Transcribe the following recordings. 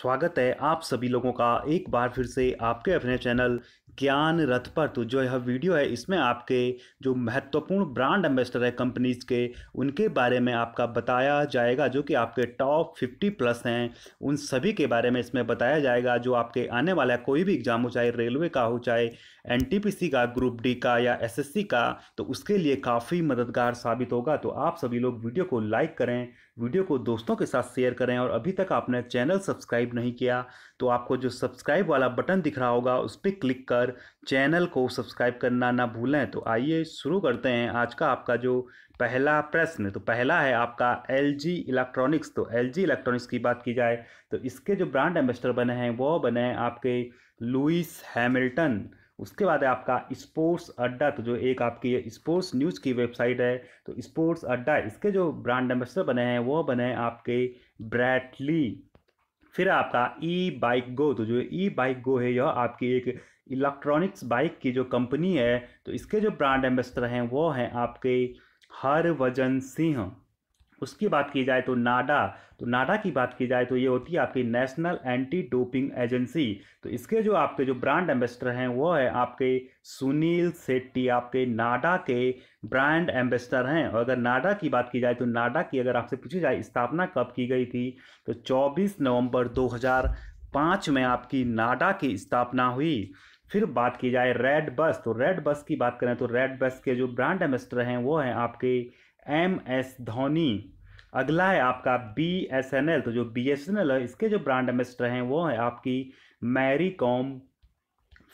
स्वागत है आप सभी लोगों का एक बार फिर से आपके अपने चैनल ज्ञान रथ पर तो जो यह वीडियो है इसमें आपके जो महत्वपूर्ण ब्रांड एम्बेसडर है कंपनीज के उनके बारे में आपका बताया जाएगा जो कि आपके टॉप 50 प्लस हैं उन सभी के बारे में इसमें बताया जाएगा जो आपके आने वाला कोई भी एग्ज़ाम हो चाहे रेलवे का हो चाहे एन का ग्रुप डी का या एस का तो उसके लिए काफ़ी मददगार साबित होगा तो आप सभी लोग वीडियो को लाइक करें वीडियो को दोस्तों के साथ शेयर करें और अभी तक आपने चैनल सब्सक्राइब नहीं किया तो आपको जो सब्सक्राइब वाला बटन दिख रहा होगा उस पर क्लिक कर चैनल को सब्सक्राइब करना ना भूलें तो आइए शुरू करते हैं आज का आपका जो पहला प्रश्न तो पहला है आपका एल जी इलेक्ट्रॉनिक्स तो एल जी इलेक्ट्रॉनिक्स की बात की जाए तो इसके जो ब्रांड एम्बेसडर बने हैं वो बने हैं आपके लुइस हैमिल्टन उसके बाद है आपका स्पोर्ट्स अड्डा तो जो एक आपकी स्पोर्ट्स न्यूज़ की वेबसाइट है तो स्पोर्ट्स अड्डा इसके जो ब्रांड एम्बेसडर बने हैं वो बने हैं आपके ब्रैटली फिर आपका ई बाइक गो तो जो ई बाइक गो है यह आपकी एक इलेक्ट्रॉनिक्स बाइक की जो कंपनी है तो इसके जो ब्रांड एम्बेसडर हैं वो हैं आपके हरभजन सिंह उसकी बात की जाए तो नाडा तो नाडा की बात की जाए तो ये होती है आपकी नेशनल एंटी डोपिंग एजेंसी तो इसके जो आपके जो ब्रांड एम्बेसडर हैं वो है आपके सुनील सेट्टी आपके नाडा के ब्रांड एम्बेसडर हैं और अगर नाडा की बात की जाए तो नाडा की अगर आपसे पूछी जाए स्थापना कब की गई थी तो चौबीस नवम्बर दो में आपकी नाडा की स्थापना हुई फिर बात की जाए रेड बस तो रेड बस की बात करें तो रेड बस के जो ब्रांड एम्बेसडर हैं वो हैं आपके एम एस धोनी अगला है आपका बी एस एन एल तो जो बी एस एन एल है इसके जो ब्रांड एम्बेसडर हैं वो है आपकी मैरी कॉम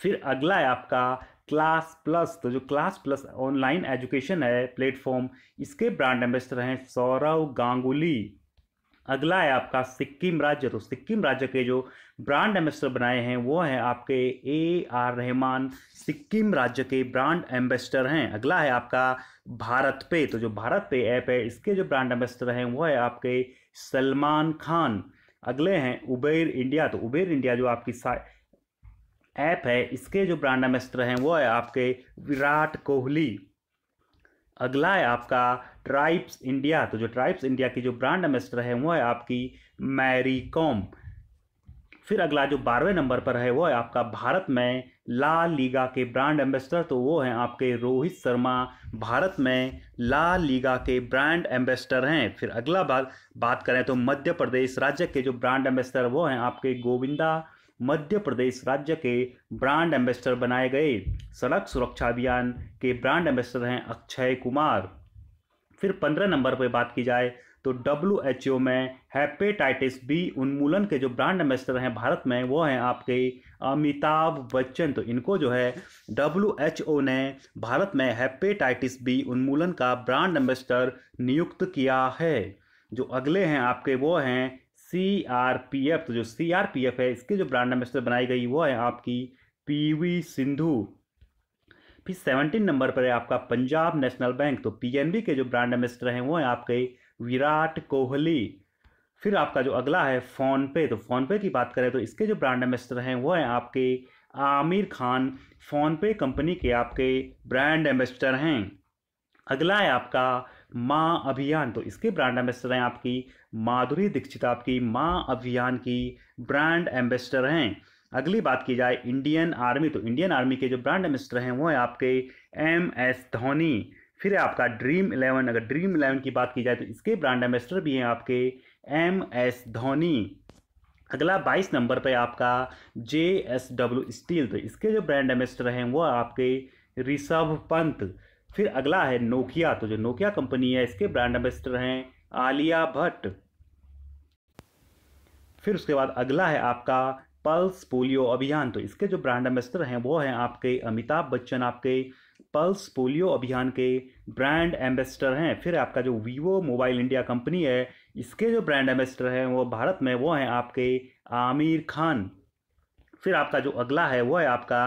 फिर अगला है आपका क्लास प्लस तो जो क्लास प्लस ऑनलाइन एजुकेशन है प्लेटफॉर्म इसके ब्रांड एम्बेसडर हैं सौरव गांगुली अगला है आपका सिक्किम राज्य तो सिक्किम राज्य के जो ब्रांड एम्बेसडर बनाए हैं वो हैं आपके ए आर रहमान सिक्किम राज्य के ब्रांड एम्बेसडर हैं अगला है आपका भारत पे तो जो भारत पे ऐप है इसके जो ब्रांड एम्बेसडर हैं वो है आपके सलमान खान अगले हैं उबेर इंडिया तो उबेर इंडिया जो आपकी ऐप है इसके जो ब्रांड एम्बेसडर हैं वो है आपके विराट कोहली अगला है आपका ट्राइब्स इंडिया तो जो ट्राइब्स इंडिया की जो ब्रांड एम्बेसडर है वो है आपकी मैरी कॉम फिर अगला जो बारहवें नंबर पर है वो है आपका भारत में ला लीगा के ब्रांड एम्बेसडर तो वो हैं आपके रोहित शर्मा भारत में ला लीगा के ब्रांड एम्बेसडर हैं फिर अगला बात बात करें तो मध्य प्रदेश राज्य के जो ब्रांड एम्बेसडर वो हैं आपके गोविंदा मध्य प्रदेश राज्य के ब्रांड एम्बेसडर बनाए गए सड़क सुरक्षा अभियान के ब्रांड एम्बेसडर हैं अक्षय कुमार फिर पंद्रह नंबर पर बात की जाए तो डब्ल्यू एच ओ में हेपेटाइटिस बी उन्मूलन के जो ब्रांड एम्बेसडर हैं भारत में वो हैं आपके अमिताभ बच्चन तो इनको जो है डब्ल्यू एच ओ ने भारत में हेपेटाइटिस बी उन्मूलन का ब्रांड एम्बेसडर नियुक्त किया है जो अगले हैं आपके वो हैं सी आर पी एफ तो जो सी आर पी एफ है इसके जो ब्रांड एम्बेसडर बनाई गई वो है आपकी पी वी सिंधु फिर सेवनटीन नंबर पर है आपका पंजाब नेशनल बैंक तो पीएनबी के जो ब्रांड एम्बेसडर हैं वो हैं आपके विराट कोहली फिर आपका जो अगला है फ़ोनपे तो फ़ोनपे की बात करें तो इसके जो ब्रांड एम्बेसडर हैं वो हैं आपके आमिर खान फ़ोनपे कंपनी के आपके ब्रांड एम्बेसडर हैं अगला है आपका माँ अभियान तो इसके ब्रांड एम्बेसडर हैं आपकी माधुरी दीक्षित आपकी माँ अभियान की ब्रांड एम्बेसडर हैं अगली बात की जाए इंडियन आर्मी तो इंडियन आर्मी के जो ब्रांड एम्बेसडर हैं वो है आपके एम एस धोनी फिर है आपका ड्रीम इलेवन अगर ड्रीम इलेवन की बात की जाए तो इसके ब्रांड एम्बेसडर भी हैं आपके एम एस धोनी अगला 22 नंबर पे आपका जे एस डब्ल्यू स्टील तो इसके जो ब्रांड एम्बेसडर हैं वो आपके ऋषभ पंत फिर अगला है नोकिया तो जो नोकिया कंपनी है इसके ब्रांड एम्बेसडर हैं आलिया भट्ट फिर उसके बाद अगला है आपका पल्स पोलियो अभियान तो इसके जो ब्रांड एम्बेसडर हैं वो हैं आपके अमिताभ बच्चन आपके पल्स पोलियो अभियान के ब्रांड एम्बेसडर हैं फिर आपका जो वीवो मोबाइल इंडिया कंपनी है इसके जो ब्रांड एम्बेसडर हैं वो भारत में वो हैं आपके आमिर खान फिर आपका जो अगला है वो है आपका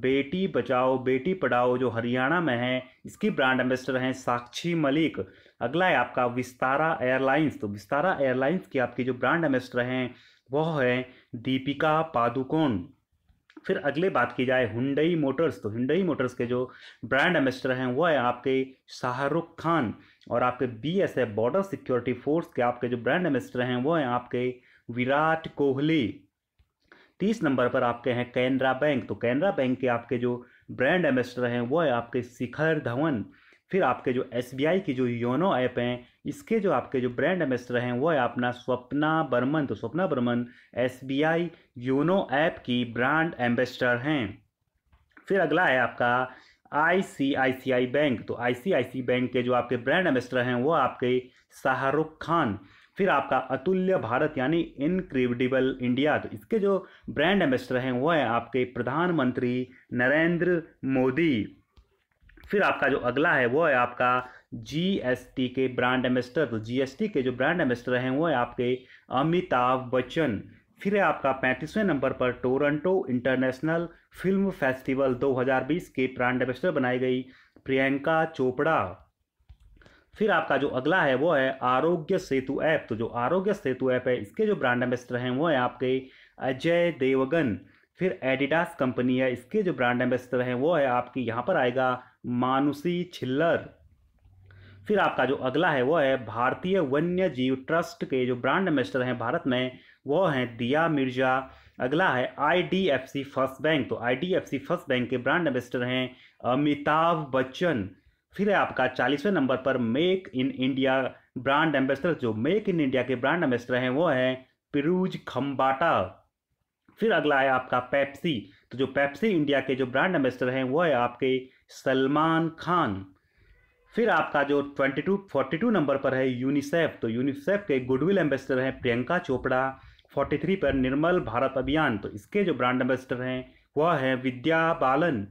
बेटी बचाओ बेटी पढ़ाओ जो हरियाणा में है इसकी ब्रांड एम्बेसडर हैं साक्षी मलिक अगला है आपका विस्तारा एयरलाइंस तो विस्तारा एयरलाइंस की आपकी जो ब्रांड एम्बेसडर हैं वह है दीपिका पादुकोण फिर अगले बात की जाए हुंडई मोटर्स तो हुंडई मोटर्स के जो ब्रांड एम्बेसडर हैं वह है आपके शाहरुख खान और आपके B S F border security force के आपके जो ब्रांड एम्बेसडर हैं वह हैं आपके विराट कोहली तीस नंबर पर आपके हैं कैनरा बैंक तो कैनरा बैंक के आपके जो ब्रांड एम्बेसडर हैं वो है आपके शिखर धवन फिर आपके जो एस की जो योनो ऐप हैं इसके जो आपके जो ब्रांड एम्बेसडर हैं वो है अपना स्वप्ना बर्मन तो Swapna Barman S YONO app की ब्रांड एम्बेसडर हैं फिर अगला है आपका आई बैंक तो आई बैंक के जो आपके ब्रांड एम्बेसडर हैं वो आपके शाहरुख खान फिर आपका अतुल्य भारत यानी इनक्रेडिबल इंडिया तो इसके जो ब्रांड एम्बेसडर हैं वो हैं आपके प्रधानमंत्री नरेंद्र मोदी फिर आपका जो अगला है वो है आपका जीएसटी के ब्रांड एम्बेसडर तो जीएसटी के जो ब्रांड एम्बेसडर हैं वो है आपके अमिताभ बच्चन फिर है आपका पैंतीसवें नंबर पर टोरंटो इंटरनेशनल फिल्म फेस्टिवल 2020 के ब्रांड एम्बेसडर बनाई गई प्रियंका चोपड़ा फिर आपका जो अगला है वो है आरोग्य सेतु ऐप तो जो आरोग्य सेतु ऐप है इसके जो ब्रांड एम्बेसडर हैं वो हैं आपके अजय देवगन फिर एडिडास कंपनी है इसके जो ब्रांड एम्बेसडर हैं वो है आपकी यहाँ पर आएगा मानुसी छिल्लर फिर आपका जो अगला है वो है भारतीय वन्य जीव ट्रस्ट के जो ब्रांड एम्बेसडर हैं भारत में वो हैं दिया मिर्जा अगला है आईडीएफसी फर्स्ट बैंक तो आईडीएफसी फर्स्ट बैंक के ब्रांड एम्बेसडर हैं अमिताभ बच्चन फिर है आपका चालीसवें नंबर पर make in India brand ambassador जो मेक इन इंडिया के ब्रांड एम्बेसडर हैं वो हैं पिरूज खम्बाटा फिर अगला है आपका पेप्सी तो जो पेप्सी इंडिया के जो ब्रांड एम्बेसडर हैं वो है आपके सलमान खान फिर आपका जो twenty two forty two number पर है यूनिसेफ तो यूनिसेफ के गुडविल एम्बेसडर हैं प्रियंका चोपड़ा फोर्टी थ्री पर निर्मल भारत अभियान तो इसके जो ब्रांड एम्बेसडर हैं वह है विद्या बालन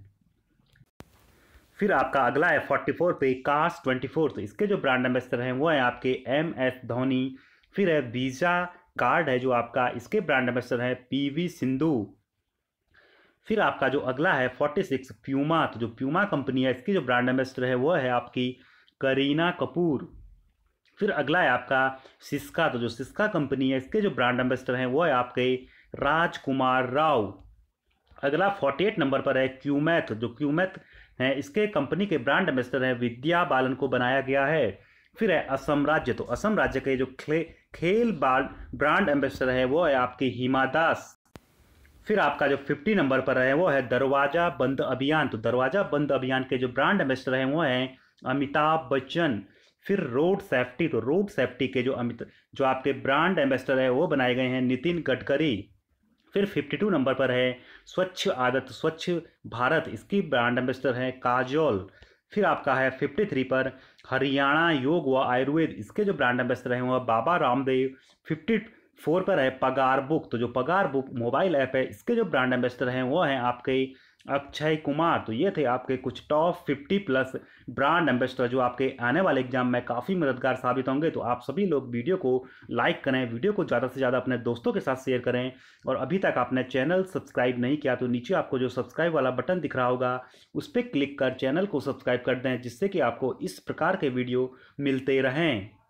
फिर आपका अगला है फोर्टी फोर पे कास ट्वेंटी फोर तो इसके जो ब्रांड एम्बेसडर हैं वो हैं आपके एम एस धोनी फिर है वीज़ा कार्ड है जो आपका इसके ब्रांड एम्बेसडर है पीवी सिंधु फिर आपका जो अगला है फोर्टी सिक्स प्यूमा तो जो प्यूमा कंपनी है इसकी जो ब्रांड एम्बेसडर है वो है आपकी करीना कपूर फिर अगला है आपका सिस्का तो जो सिस्का कंपनी है इसके जो ब्रांड एम्बेसडर हैं वो है आपके राजकुमार राव अगला फोर्टी एट नंबर पर है क्यूमैथ तो जो क्यूमैथ हैं इसके कंपनी के ब्रांड एम्बेसडर हैं विद्या बालन को बनाया गया है फिर है असम राज्य तो असम राज्य के जो खे, खेल ब्रांड एम्बेसडर है वो है आपकी हिमा दास फिर आपका जो फिफ्टी नंबर पर है वो है दरवाजा बंद अभियान तो दरवाजा बंद अभियान के जो ब्रांड एम्बेसडर हैं वो हैं अमिताभ बच्चन फिर रोड सेफ्टी तो रोड सेफ्टी के जो अमित जो आपके ब्रांड एम्बेसडर है वो बनाए गए हैं नितिन गडकरी फिर 52 नंबर पर है स्वच्छ आदत स्वच्छ भारत इसकी ब्रांड एम्बेसडर है काजोल फिर आपका है 53 पर हरियाणा योग व आयुर्वेद इसके जो ब्रांड एम्बेसडर हैं वह बाबा रामदेव 54 पर है पगार बुक तो जो पगार बुक मोबाइल ऐप है इसके जो ब्रांड एम्बेसडर हैं वो हैं आपके अक्षय कुमार तो ये थे आपके कुछ top fifty plus brand ambassador जो आपके आने वाले एग्जाम में काफ़ी मददगार साबित होंगे तो आप सभी लोग वीडियो को लाइक करें वीडियो को ज़्यादा से ज़्यादा अपने दोस्तों के साथ शेयर करें और अभी तक आपने चैनल सब्सक्राइब नहीं किया तो नीचे आपको जो सब्सक्राइब वाला बटन दिख रहा होगा उस पर क्लिक कर चैनल को सब्सक्राइब कर दें जिससे कि आपको इस प्रकार के वीडियो मिलते रहें